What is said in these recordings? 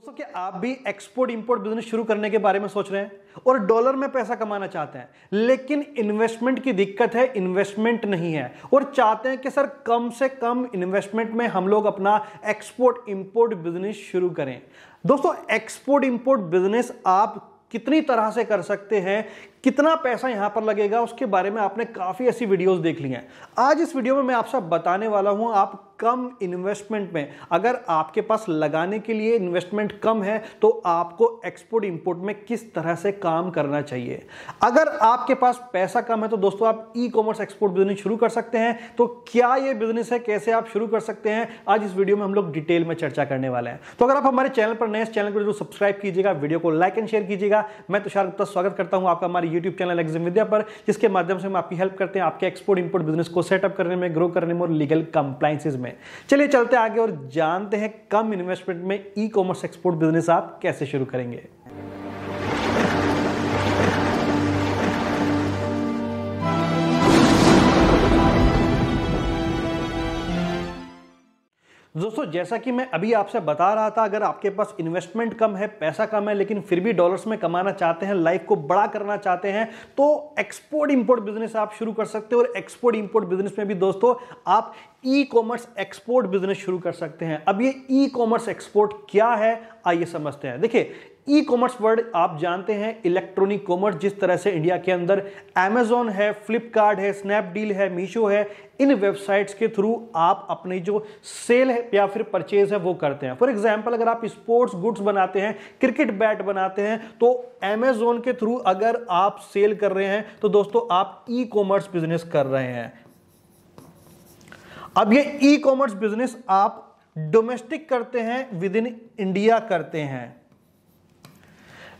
दोस्तों क्या आप भी एक्सपोर्ट इंपोर्ट बिजनेस शुरू करने के बारे में सोच रहे हैं और डॉलर में पैसा कमाना चाहते हैं लेकिन इन्वेस्टमेंट की दिक्कत है इन्वेस्टमेंट नहीं है और चाहते हैं कि सर कम से कम इन्वेस्टमेंट में हम लोग अपना एक्सपोर्ट इंपोर्ट बिजनेस शुरू करें दोस्तों एक्सपोर्ट इंपोर्ट बिजनेस आप कितनी तरह से कर सकते हैं कितना पैसा यहां पर लगेगा उसके बारे में आपने काफी ऐसी वीडियोस देख ली हैं आज इस वीडियो में मैं आपसे बताने वाला हूं आप कम इन्वेस्टमेंट में अगर आपके पास लगाने के लिए इन्वेस्टमेंट कम है तो आपको एक्सपोर्ट इंपोर्ट में किस तरह से काम करना चाहिए अगर आपके पास पैसा कम है तो दोस्तों आप ई कॉमर्स एक्सपोर्ट बिजनेस शुरू कर सकते हैं तो क्या ये बिजनेस है कैसे आप शुरू कर सकते हैं आज इस वीडियो में हम लोग डिटेल में चर्चा करने वाले हैं तो अगर आप हमारे चैनल पर नए चैनल को जरूर सब्सक्राइब कीजिएगा वीडियो को लाइक एंड शेयर कीजिएगा मैं तुषार गुप्ता स्वागत करता हूं आपका हमारे यूट्यूब चैनल एग्जिम विद्या पर जिसके माध्यम से हम आपकी हेल्प करते हैं आपके एक्सपोर्ट इंपोर्ट बिजनेस को सेटअप करने में ग्रो करने में और लीगल कंप्लाइंसेज में में चलिए चलते आगे और जानते हैं कम इन्वेस्टमेंट में ई कॉमर्स एक्सपोर्ट बिजनेस आप कैसे शुरू करेंगे दोस्तों जैसा कि मैं अभी आपसे बता रहा था अगर आपके पास इन्वेस्टमेंट कम है पैसा कम है लेकिन फिर भी डॉलर्स में कमाना चाहते हैं लाइफ को बड़ा करना चाहते हैं तो एक्सपोर्ट इंपोर्ट बिजनेस आप शुरू कर सकते हो और एक्सपोर्ट इंपोर्ट बिजनेस में भी दोस्तों आप ई कॉमर्स एक्सपोर्ट बिजनेस शुरू कर सकते हैं अब ये ई कॉमर्स एक्सपोर्ट क्या है आइए समझते हैं देखिए ई कॉमर्स वर्ड आप जानते हैं इलेक्ट्रॉनिक कॉमर्स जिस तरह से इंडिया के अंदर एमेजोन है फ्लिपकार्ट है स्नैपडील है मीशो है इन वेबसाइट्स के थ्रू आप अपनी जो सेल है या फिर परचेज है वो करते हैं फॉर एग्जाम्पल अगर आप स्पोर्ट्स गुड्स बनाते हैं क्रिकेट बैट बनाते हैं तो एमेजोन के थ्रू अगर आप सेल कर रहे हैं तो दोस्तों आप ई कॉमर्स बिजनेस कर रहे हैं अब ये ई कॉमर्स बिजनेस आप डोमेस्टिक करते हैं विद इन इंडिया करते हैं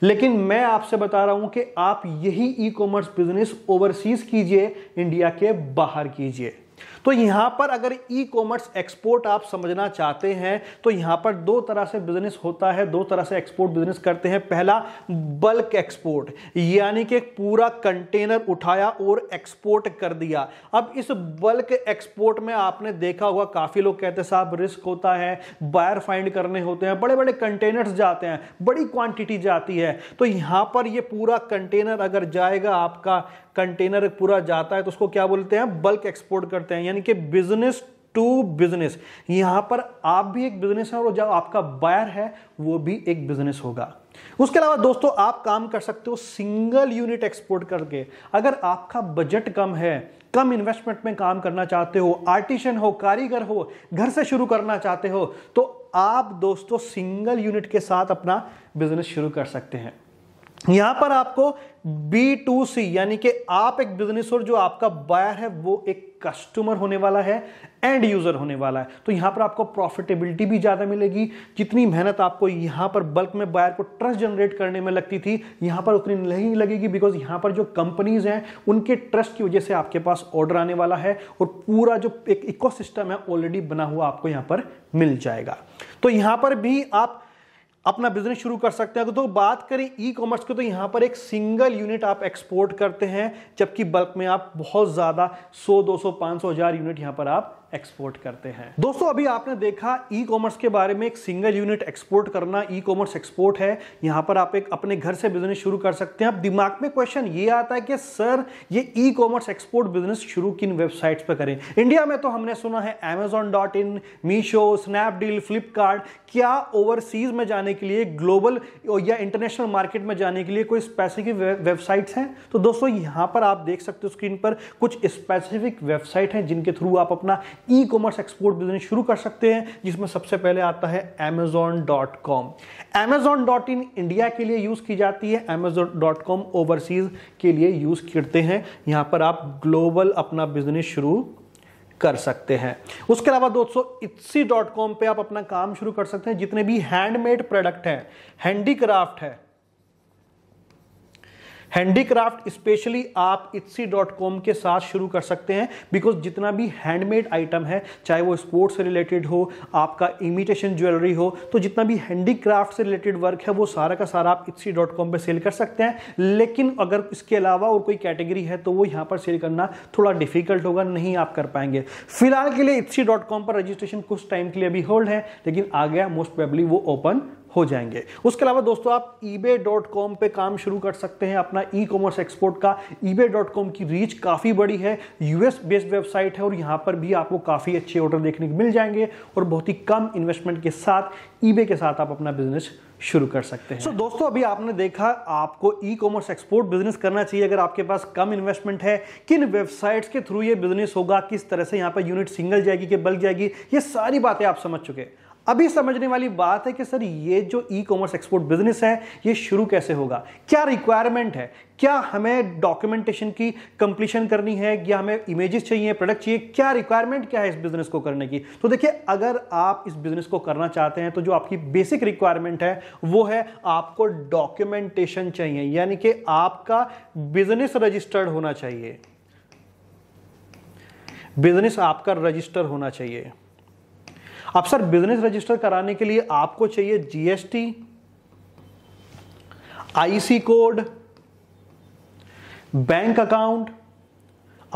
लेकिन मैं आपसे बता रहा हूं कि आप यही ई कॉमर्स बिजनेस ओवरसीज कीजिए इंडिया के बाहर कीजिए तो यहां पर अगर ई कॉमर्स एक्सपोर्ट आप समझना चाहते हैं तो यहां पर दो तरह से बिजनेस होता है दो तरह से एक्सपोर्ट बिजनेस करते हैं पहला बल्क एक्सपोर्ट यानी कि पूरा कंटेनर उठाया और एक्सपोर्ट कर दिया अब इस बल्क एक्सपोर्ट में आपने देखा होगा काफी लोग कहते हैं साहब रिस्क होता है बायर फाइंड करने होते हैं बड़े बड़े कंटेनर्स जाते हैं बड़ी क्वांटिटी जाती है तो यहां पर यह पूरा कंटेनर अगर जाएगा आपका कंटेनर पूरा जाता है तो उसको क्या बोलते हैं बल्क एक्सपोर्ट करते हैं यानी कि बिजनेस टू बिजनेस यहां पर आप भी एक बिजनेस है और जो आपका बायर है वो भी एक बिजनेस होगा उसके अलावा दोस्तों आप काम कर सकते हो सिंगल यूनिट एक्सपोर्ट करके अगर आपका बजट कम है कम इन्वेस्टमेंट में काम करना चाहते हो आर्टिशन हो कारीगर हो घर से शुरू करना चाहते हो तो आप दोस्तों सिंगल यूनिट के साथ अपना बिजनेस शुरू कर सकते हैं यहां पर आपको बी टू सी यानी कि आप एक बिजनेस और जो आपका बायर है वो एक कस्टमर होने वाला है एंड यूजर होने वाला है तो यहां पर आपको प्रॉफिटेबिलिटी भी ज्यादा मिलेगी जितनी मेहनत आपको यहां पर बल्क में बायर को ट्रस्ट जनरेट करने में लगती थी यहां पर उतनी नहीं लगेगी बिकॉज यहां पर जो कंपनीज हैं उनके ट्रस्ट की वजह से आपके पास ऑर्डर आने वाला है और पूरा जो एक इकोसिस्टम है ऑलरेडी बना हुआ आपको यहां पर मिल जाएगा तो यहां पर भी आप अपना बिजनेस शुरू कर सकते हैं तो बात करें ई कॉमर्स की तो यहाँ पर एक सिंगल यूनिट आप एक्सपोर्ट करते हैं जबकि बल्क में आप बहुत ज़्यादा 100, 200, 500, हज़ार यूनिट यहाँ पर आप एक्सपोर्ट करते हैं दोस्तों अभी आपने देखा ई कॉमर्स के बारे में एक सिंगल यूनिट एक्सपोर्ट करना ई कॉमर्स एक्सपोर्ट है यहां पर आप एक अपने घर से बिजनेस शुरू कर सकते हैं अब दिमाग में क्वेश्चन ये आता है कि सर ये ई कॉमर्स एक्सपोर्ट बिजनेस शुरू किन वेबसाइट्स पर करें इंडिया में तो हमने सुना है Amazon dot in Meesho Snapdeal Flipkart क्या ओवरसीज में जाने के लिए ग्लोबल या इंटरनेशनल मार्केट में जाने के लिए कोई स्पेसिफिक वेबसाइट्स हैं तो दोस्तों यहाँ पर आप देख सकते हो स्क्रीन पर कुछ स्पेसिफिक वेबसाइट हैं जिनके थ्रू आप अपना ई कॉमर्स एक्सपोर्ट बिजनेस शुरू कर सकते हैं जिसमें सबसे पहले आता है Amazon dot com Amazon dot in India के लिए यूज़ की जाती है एमेजॉन डॉट कॉम ओवरसीज के लिए यूज़ करते हैं यहां पर आप ग्लोबल अपना बिजनेस शुरू कर सकते हैं उसके अलावा दोस्तों इत्सी डॉट कॉम पर आप अपना काम शुरू कर सकते हैं जितने भी हैंडमेड प्रोडक्ट हैं हैंडीक्राफ्ट है हैंडीक्राफ्ट स्पेशली आप इट्सी डॉट कॉम के साथ शुरू कर सकते हैं बिकॉज जितना भी हैंडमेड आइटम है चाहे वो स्पोर्ट्स से रिलेटेड हो आपका इमिटेशन ज्वेलरी हो तो जितना भी हैंडीक्राफ्ट से रिलेटेड वर्क है वो सारा का सारा आप इट्सी डॉट कॉम पर सेल कर सकते हैं लेकिन अगर इसके अलावा और कोई कैटेगरी है तो वो यहाँ पर सेल करना थोड़ा डिफिकल्ट होगा नहीं आप कर पाएंगे फिलहाल के लिए इट्सी डॉट कॉम पर रजिस्ट्रेशन कुछ टाइम के लिए अभी होल्ड है लेकिन आ गया मोस्ट प्रेबली वो ओपन हो जाएंगे उसके अलावा दोस्तों आप ईबे डॉट कॉम पर काम शुरू कर सकते हैं अपना ई कॉमर्स एक्सपोर्ट का ईबे डॉट कॉम की रीच काफ़ी बड़ी है यूएस बेस्ड वेबसाइट है और यहाँ पर भी आपको काफ़ी अच्छे ऑर्डर देखने को मिल जाएंगे और बहुत ही कम इन्वेस्टमेंट के साथ ईबे के साथ आप अपना बिजनेस शुरू कर सकते हैं सो so, दोस्तों अभी आपने देखा आपको ई कॉमर्स एक्सपोर्ट बिजनेस करना चाहिए अगर आपके पास कम इन्वेस्टमेंट है किन वेबसाइट्स के थ्रू ये बिजनेस होगा किस तरह से यहाँ पर यूनिट सिंगल जाएगी कि बल्क जाएगी ये सारी बातें आप समझ चुके हैं अभी समझने वाली बात है कि सर ये जो ई कॉमर्स एक्सपोर्ट बिजनेस है ये शुरू कैसे होगा क्या रिक्वायरमेंट है क्या हमें डॉक्यूमेंटेशन की कंप्लीशन करनी है या हमें इमेजेस चाहिए प्रोडक्ट चाहिए क्या रिक्वायरमेंट क्या है इस बिजनेस को करने की तो देखिए अगर आप इस बिजनेस को करना चाहते हैं तो जो आपकी बेसिक रिक्वायरमेंट है वो है आपको डॉक्यूमेंटेशन चाहिए यानी कि आपका बिजनेस रजिस्टर्ड होना चाहिए बिजनेस आपका रजिस्टर होना चाहिए अब सर बिजनेस रजिस्टर कराने के लिए आपको चाहिए GST IC code bank account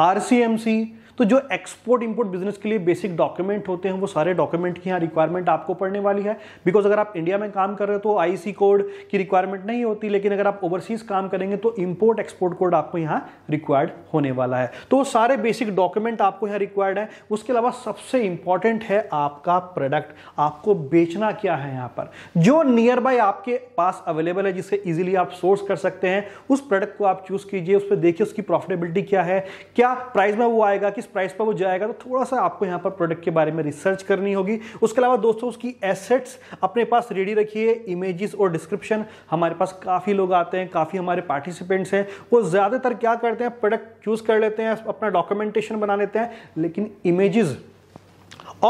RCMC तो जो एक्सपोर्ट इंपोर्ट बिजनेस के लिए बेसिक डॉक्यूमेंट होते हैं वो सारे डॉक्यूमेंट की यहाँ रिक्वायरमेंट आपको पड़ने वाली है बिकॉज अगर आप इंडिया में काम कर रहे हो तो आईसी कोड e की रिक्वायरमेंट नहीं होती लेकिन अगर आप ओवरसीज काम करेंगे तो इंपोर्ट एक्सपोर्ट कोड आपको यहाँ रिक्वायर्ड होने वाला है तो सारे बेसिक डॉक्यूमेंट आपको यहाँ रिक्वायर्ड है उसके अलावा सबसे इंपॉर्टेंट है आपका प्रोडक्ट आपको बेचना क्या है यहाँ पर जो नियर बाय आपके पास अवेलेबल है जिसे इजीली आप सोर्स कर सकते हैं उस प्रोडक्ट को आप चूज कीजिए उस पर देखिए उसकी प्रॉफिटेबिलिटी क्या है क्या प्राइस में वो आएगा कि किस प्राइस पर वो जाएगा तो थोड़ा सा आपको यहाँ पर प्रोडक्ट के बारे में रिसर्च करनी होगी उसके अलावा दोस्तों उसकी एसेट्स अपने पास रेडी रखिए इमेजेस और डिस्क्रिप्शन हमारे पास काफ़ी लोग आते हैं काफ़ी हमारे पार्टिसिपेंट्स हैं वो ज़्यादातर क्या करते हैं प्रोडक्ट चूज़ कर लेते हैं अपना डॉक्यूमेंटेशन बना लेते हैं लेकिन इमेजेस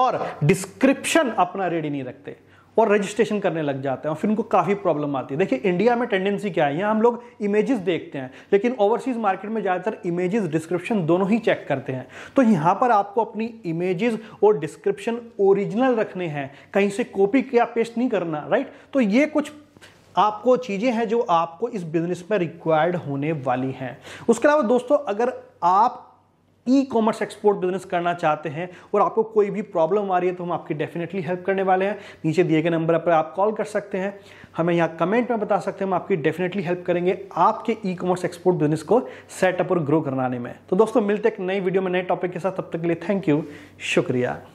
और डिस्क्रिप्शन अपना रेडी नहीं रखते और रजिस्ट्रेशन करने लग जाते हैं और फिर उनको काफ़ी प्रॉब्लम आती है देखिए इंडिया में टेंडेंसी क्या है यहाँ हम लोग इमेजेस देखते हैं लेकिन ओवरसीज मार्केट में ज़्यादातर इमेजेस डिस्क्रिप्शन दोनों ही चेक करते हैं तो यहाँ पर आपको अपनी इमेजेस और डिस्क्रिप्शन ओरिजिनल रखने हैं कहीं से कॉपी या पेस्ट नहीं करना राइट तो ये कुछ आपको चीज़ें हैं जो आपको इस बिजनेस में रिक्वायर्ड होने वाली हैं उसके अलावा दोस्तों अगर आप ई कॉमर्स एक्सपोर्ट बिजनेस करना चाहते हैं और आपको कोई भी प्रॉब्लम आ रही है तो हम आपकी डेफिनेटली हेल्प करने वाले हैं नीचे दिए गए नंबर पर आप कॉल कर सकते हैं हमें यहाँ कमेंट में बता सकते हैं हम आपकी डेफिनेटली हेल्प करेंगे आपके ई कॉमर्स एक्सपोर्ट बिजनेस को सेटअप और ग्रो कराने में तो दोस्तों मिलते एक नई वीडियो में नए टॉपिक के साथ तब तक के लिए थैंक यू शुक्रिया